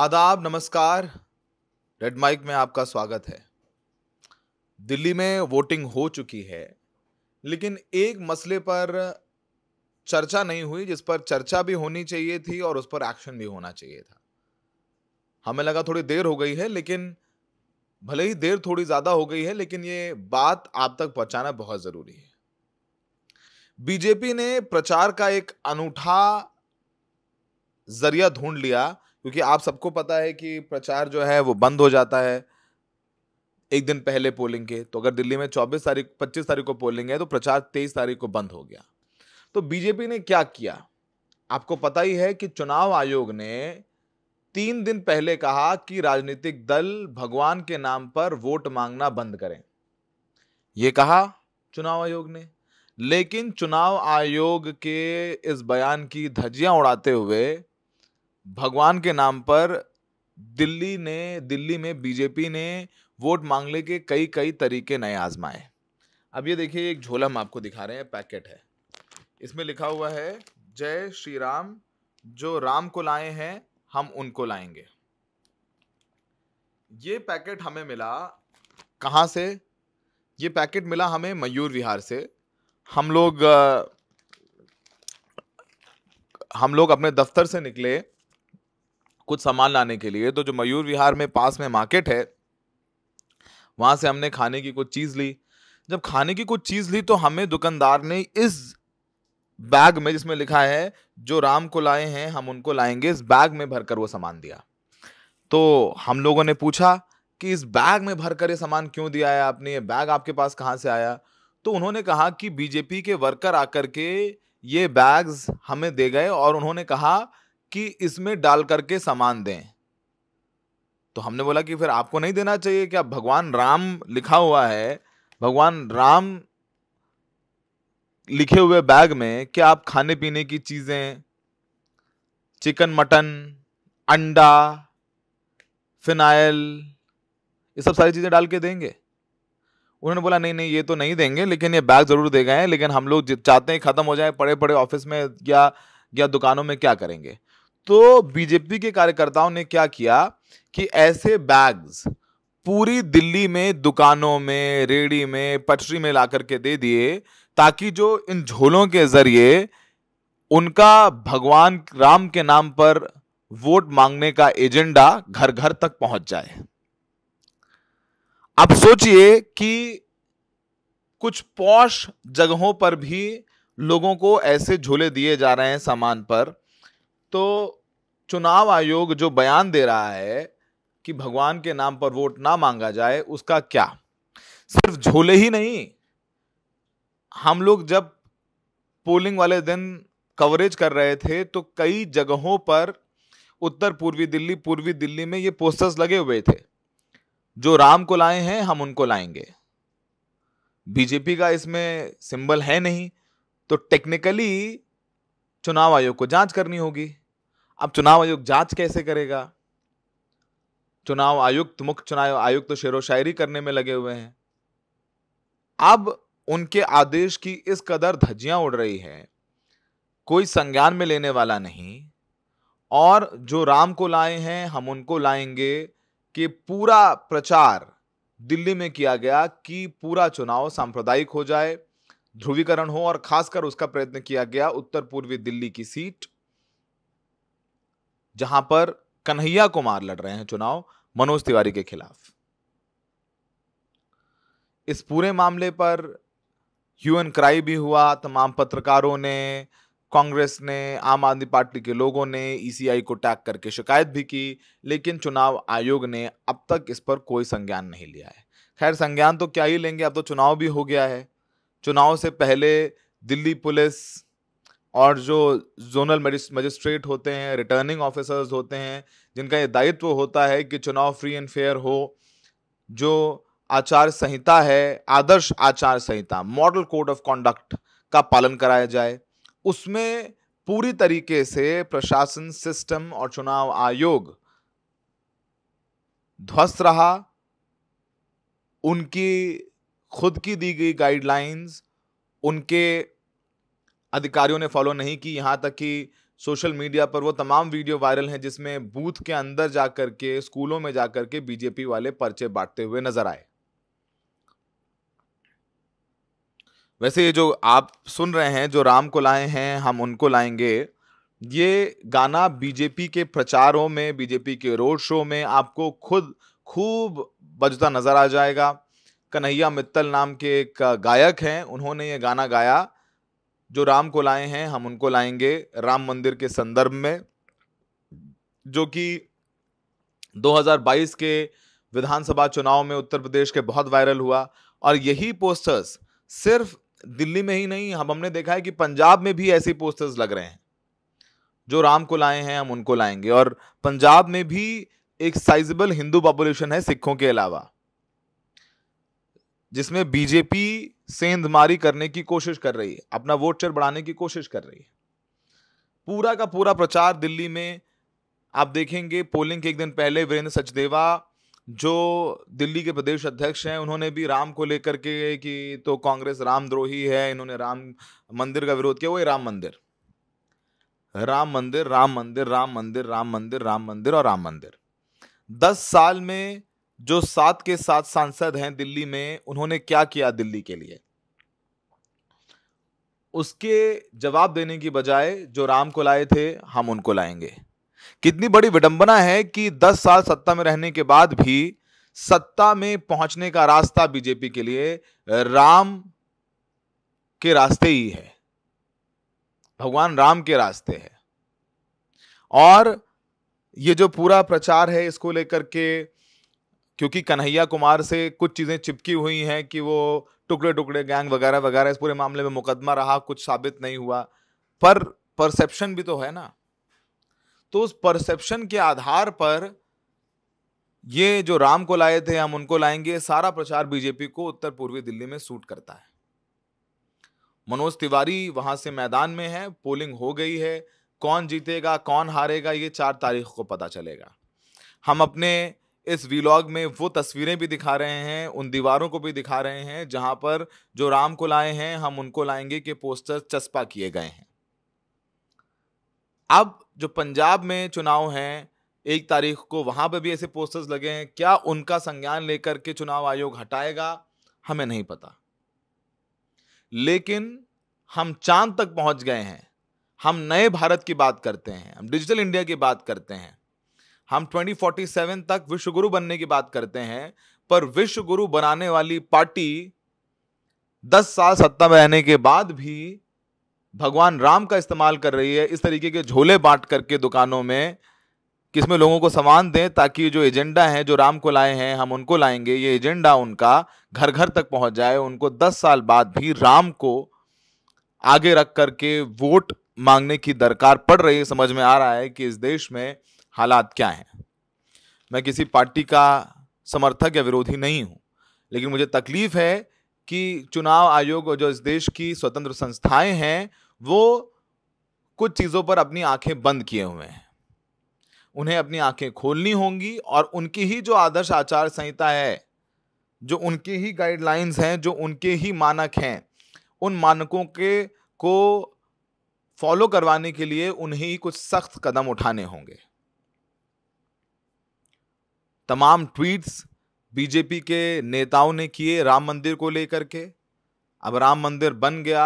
आदाब नमस्कार red mic में आपका स्वागत है दिल्ली में वोटिंग हो चुकी है लेकिन एक मसले पर चर्चा नहीं हुई जिस पर चर्चा भी होनी चाहिए थी और उस पर एक्शन भी होना चाहिए था हमें लगा थोड़ी देर हो गई है लेकिन भले ही देर थोड़ी ज़्यादा हो गई है लेकिन ये बात आप तक पहुंचाना बहुत ज़रूरी है बीजेपी ने प्रचार का एक अनूठा जरिया ढूंढ लिया क्योंकि आप सबको पता है कि प्रचार जो है वो बंद हो जाता है एक दिन पहले पोलिंग के तो अगर दिल्ली में 24 तारीख 25 तारीख को पोलिंग है तो प्रचार 23 तारीख को बंद हो गया तो बीजेपी ने क्या किया आपको पता ही है कि चुनाव आयोग ने तीन दिन पहले कहा कि राजनीतिक दल भगवान के नाम पर वोट मांगना बंद करें ये कहा चुनाव आयोग ने लेकिन चुनाव आयोग के इस बयान की धज्जियां उड़ाते हुए भगवान के नाम पर दिल्ली ने दिल्ली में बीजेपी ने वोट मांगने के कई कई तरीके नए आजमाए अब ये देखिए एक झोला हम आपको दिखा रहे हैं पैकेट है इसमें लिखा हुआ है जय श्री राम जो राम को लाए हैं हम उनको लाएंगे ये पैकेट हमें मिला कहाँ से ये पैकेट मिला हमें मयूर विहार से हम लोग हम लोग अपने दफ्तर से निकले कुछ सामान लाने के लिए तो जो मयूर विहार में पास में मार्केट है वहां से हमने खाने की कुछ चीज़ ली जब खाने की कुछ चीज़ ली तो हमें दुकानदार ने इस बैग में जिसमें लिखा है जो राम को लाए हैं हम उनको लाएंगे इस बैग में भरकर वो सामान दिया तो हम लोगों ने पूछा कि इस बैग में भरकर ये सामान क्यों दिया है आपने ये बैग आपके पास कहाँ से आया तो उन्होंने कहा कि बीजेपी के वर्कर आकर के ये बैग्स हमें दे गए और उन्होंने कहा कि इसमें डाल करके सामान दें तो हमने बोला कि फिर आपको नहीं देना चाहिए क्या भगवान राम लिखा हुआ है भगवान राम लिखे हुए बैग में क्या आप खाने पीने की चीज़ें चिकन मटन अंडा फिनाइल ये सब सारी चीज़ें डाल के देंगे उन्होंने बोला नहीं नहीं ये तो नहीं देंगे लेकिन ये बैग ज़रूर दे गए हैं लेकिन हम लोग चाहते हैं ख़त्म हो जाए पड़े पड़े ऑफिस में या या दुकानों में क्या करेंगे तो बीजेपी के कार्यकर्ताओं ने क्या किया कि ऐसे बैग्स पूरी दिल्ली में दुकानों में रेडी में पटरी में ला करके दे दिए ताकि जो इन झोलों के जरिए उनका भगवान राम के नाम पर वोट मांगने का एजेंडा घर घर तक पहुंच जाए आप सोचिए कि कुछ पौश जगहों पर भी लोगों को ऐसे झोले दिए जा रहे हैं सामान पर तो चुनाव आयोग जो बयान दे रहा है कि भगवान के नाम पर वोट ना मांगा जाए उसका क्या सिर्फ झोले ही नहीं हम लोग जब पोलिंग वाले दिन कवरेज कर रहे थे तो कई जगहों पर उत्तर पूर्वी दिल्ली पूर्वी दिल्ली में ये पोस्टर्स लगे हुए थे जो राम को लाए हैं हम उनको लाएंगे बीजेपी का इसमें सिंबल है नहीं तो टेक्निकली चुनाव आयोग को जांच करनी होगी अब चुनाव आयोग जांच कैसे करेगा चुनाव आयुक्त मुख्य चुनाव आयुक्त तो शेर शायरी करने में लगे हुए हैं अब उनके आदेश की इस कदर धज्जियां उड़ रही है कोई संज्ञान में लेने वाला नहीं और जो राम को लाए हैं हम उनको लाएंगे कि पूरा प्रचार दिल्ली में किया गया कि पूरा चुनाव सांप्रदायिक हो जाए ध्रुवीकरण हो और खासकर उसका प्रयत्न किया गया उत्तर पूर्वी दिल्ली की सीट जहां पर कन्हैया कुमार लड़ रहे हैं चुनाव मनोज तिवारी के खिलाफ इस पूरे मामले पर ह्यूएन क्राई भी हुआ तमाम पत्रकारों ने कांग्रेस ने आम आदमी पार्टी के लोगों ने ईसीआई को टैग करके शिकायत भी की लेकिन चुनाव आयोग ने अब तक इस पर कोई संज्ञान नहीं लिया है खैर संज्ञान तो क्या ही लेंगे अब तो चुनाव भी हो गया है चुनाव से पहले दिल्ली पुलिस और जो जोनल मजिस्ट्रेट होते हैं रिटर्निंग ऑफिसर्स होते हैं जिनका ये दायित्व होता है कि चुनाव फ्री एंड फेयर हो जो आचार संहिता है आदर्श आचार संहिता मॉडल कोड ऑफ कॉन्डक्ट का पालन कराया जाए उसमें पूरी तरीके से प्रशासन सिस्टम और चुनाव आयोग ध्वस्त रहा उनकी खुद की दी गई गाइडलाइंस उनके अधिकारियों ने फॉलो नहीं की यहाँ तक कि सोशल मीडिया पर वो तमाम वीडियो वायरल हैं जिसमें बूथ के अंदर जा कर के स्कूलों में जा कर के बीजेपी वाले पर्चे बांटते हुए नजर आए वैसे ये जो आप सुन रहे हैं जो राम को लाए हैं हम उनको लाएंगे ये गाना बीजेपी के प्रचारों में बीजेपी के रोड शो में आपको खुद खूब बजता नज़र आ जाएगा कन्हैया मित्तल नाम के एक गायक हैं उन्होंने ये गाना गाया जो राम को लाए हैं हम उनको लाएंगे राम मंदिर के संदर्भ में जो कि 2022 के विधानसभा चुनाव में उत्तर प्रदेश के बहुत वायरल हुआ और यही पोस्टर्स सिर्फ दिल्ली में ही नहीं हम हमने देखा है कि पंजाब में भी ऐसे पोस्टर्स लग रहे हैं जो राम को लाए हैं हम उनको लाएंगे और पंजाब में भी एक साइजेबल हिंदू पॉपुलेशन है सिखों के अलावा जिसमें बीजेपी सेंधमारी करने की कोशिश कर रही है अपना वोट शेयर बढ़ाने की कोशिश कर रही है पूरा का पूरा प्रचार दिल्ली में आप देखेंगे पोलिंग के एक दिन पहले वीरेंद्र सचदेवा जो दिल्ली के प्रदेश अध्यक्ष हैं उन्होंने भी राम को लेकर के कि तो कांग्रेस रामद्रोही है इन्होंने राम मंदिर का विरोध किया वो राम मंदिर राम मंदिर राम मंदिर राम मंदिर राम मंदिर राम मंदिर और राम मंदिर दस साल में जो सात के सात सांसद हैं दिल्ली में उन्होंने क्या किया दिल्ली के लिए उसके जवाब देने की बजाय जो राम को लाए थे हम उनको लाएंगे कितनी बड़ी विडंबना है कि 10 साल सत्ता में रहने के बाद भी सत्ता में पहुंचने का रास्ता बीजेपी के लिए राम के रास्ते ही है भगवान राम के रास्ते है और ये जो पूरा प्रचार है इसको लेकर के क्योंकि कन्हैया कुमार से कुछ चीज़ें चिपकी हुई हैं कि वो टुकड़े टुकड़े गैंग वगैरह वगैरह इस पूरे मामले में मुकदमा रहा कुछ साबित नहीं हुआ पर परसेप्शन भी तो है ना तो उस परसेप्शन के आधार पर ये जो राम को लाए थे हम उनको लाएंगे सारा प्रचार बीजेपी को उत्तर पूर्वी दिल्ली में सूट करता है मनोज तिवारी वहां से मैदान में है पोलिंग हो गई है कौन जीतेगा कौन हारेगा ये चार तारीख को पता चलेगा हम अपने इस वीलॉग में वो तस्वीरें भी दिखा रहे हैं उन दीवारों को भी दिखा रहे हैं जहां पर जो राम को लाए हैं हम उनको लाएंगे कि पोस्टर चस्पा किए गए हैं अब जो पंजाब में चुनाव हैं एक तारीख को वहां पर भी ऐसे पोस्टर्स लगे हैं क्या उनका संज्ञान लेकर के चुनाव आयोग हटाएगा हमें नहीं पता लेकिन हम चांद तक पहुंच गए हैं हम नए भारत की बात करते हैं हम डिजिटल इंडिया की बात करते हैं हम 2047 तक विश्व गुरु बनने की बात करते हैं पर विश्व गुरु बनाने वाली पार्टी 10 साल सत्ता में रहने के बाद भी भगवान राम का इस्तेमाल कर रही है इस तरीके के झोले बांट करके दुकानों में किसमें लोगों को सामान दें ताकि जो एजेंडा है जो राम को लाए हैं हम उनको लाएंगे ये एजेंडा उनका घर घर तक पहुंच जाए उनको दस साल बाद भी राम को आगे रख करके वोट मांगने की दरकार पड़ रही है समझ में आ रहा है कि इस देश में हालात क्या हैं मैं किसी पार्टी का समर्थक या विरोधी नहीं हूँ लेकिन मुझे तकलीफ है कि चुनाव आयोग और जो इस देश की स्वतंत्र संस्थाएं हैं वो कुछ चीज़ों पर अपनी आंखें बंद किए हुए हैं उन्हें अपनी आंखें खोलनी होंगी और उनकी ही जो आदर्श आचार संहिता है जो उनके ही गाइडलाइंस हैं जो उनके ही मानक हैं उन मानकों के को फॉलो करवाने के लिए उन्हें कुछ सख्त कदम उठाने होंगे तमाम ट्वीट्स बीजेपी के नेताओं ने किए राम मंदिर को लेकर के अब राम मंदिर बन गया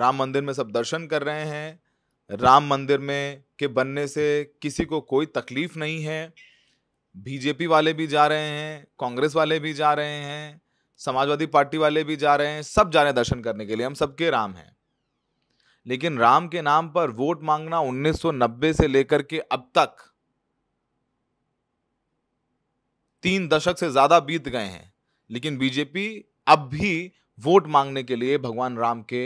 राम मंदिर में सब दर्शन कर रहे हैं राम मंदिर में के बनने से किसी को कोई तकलीफ नहीं है बीजेपी वाले भी जा रहे हैं कांग्रेस वाले भी जा रहे हैं समाजवादी पार्टी वाले भी जा रहे हैं सब जा रहे हैं दर्शन करने के लिए हम सबके राम हैं लेकिन राम के नाम पर वोट मांगना 1990 से लेकर के अब तक तीन दशक से ज्यादा बीत गए हैं लेकिन बीजेपी अब भी वोट मांगने के लिए भगवान राम के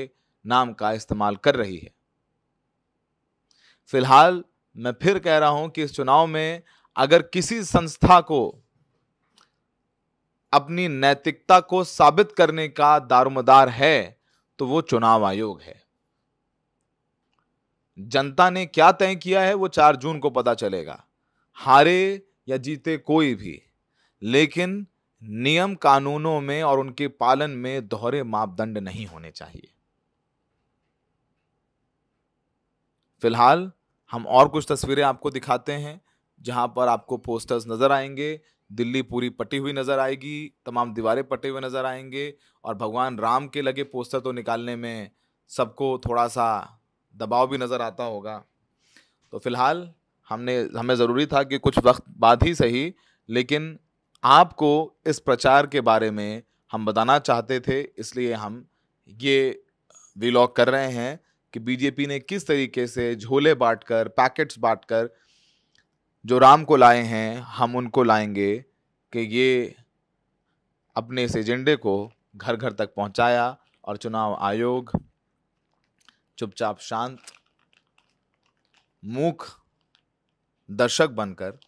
नाम का इस्तेमाल कर रही है फिलहाल मैं फिर कह रहा हूं कि इस चुनाव में अगर किसी संस्था को अपनी नैतिकता को साबित करने का दारोमदार है तो वो चुनाव आयोग है जनता ने क्या तय किया है वो चार जून को पता चलेगा हारे या जीते कोई भी लेकिन नियम कानूनों में और उनके पालन में दोहरे मापदंड नहीं होने चाहिए फिलहाल हम और कुछ तस्वीरें आपको दिखाते हैं जहां पर आपको पोस्टर्स नज़र आएंगे दिल्ली पूरी पटी हुई नज़र आएगी तमाम दीवारें पटे हुए नज़र आएंगे और भगवान राम के लगे पोस्टर तो निकालने में सबको थोड़ा सा दबाव भी नज़र आता होगा तो फिलहाल हमने हमें ज़रूरी था कि कुछ वक्त बाद ही सही लेकिन आपको इस प्रचार के बारे में हम बताना चाहते थे इसलिए हम ये विलॉग कर रहे हैं कि बीजेपी ने किस तरीके से झोले बांटकर पैकेट्स बांटकर जो राम को लाए हैं हम उनको लाएंगे कि ये अपने इस एजेंडे को घर घर तक पहुंचाया और चुनाव आयोग चुपचाप शांत मूक दर्शक बनकर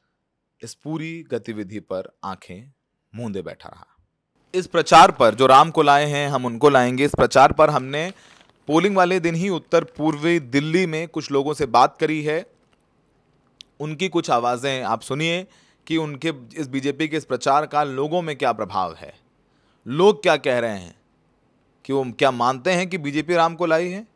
इस पूरी गतिविधि पर आंखें मूंदे बैठा रहा इस प्रचार पर जो राम को लाए हैं हम उनको लाएंगे इस प्रचार पर हमने पोलिंग वाले दिन ही उत्तर पूर्वी दिल्ली में कुछ लोगों से बात करी है उनकी कुछ आवाज़ें आप सुनिए कि उनके इस बीजेपी के इस प्रचार का लोगों में क्या प्रभाव है लोग क्या कह रहे हैं कि वो क्या मानते हैं कि बीजेपी राम को लाई है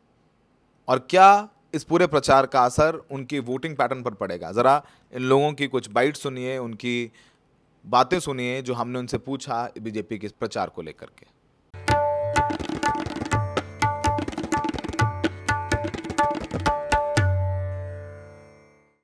और क्या इस पूरे प्रचार का असर उनकी वोटिंग पैटर्न पर पड़ेगा ज़रा इन लोगों की कुछ बाइट सुनिए उनकी बातें सुनिए जो हमने उनसे पूछा बीजेपी के प्रचार को लेकर के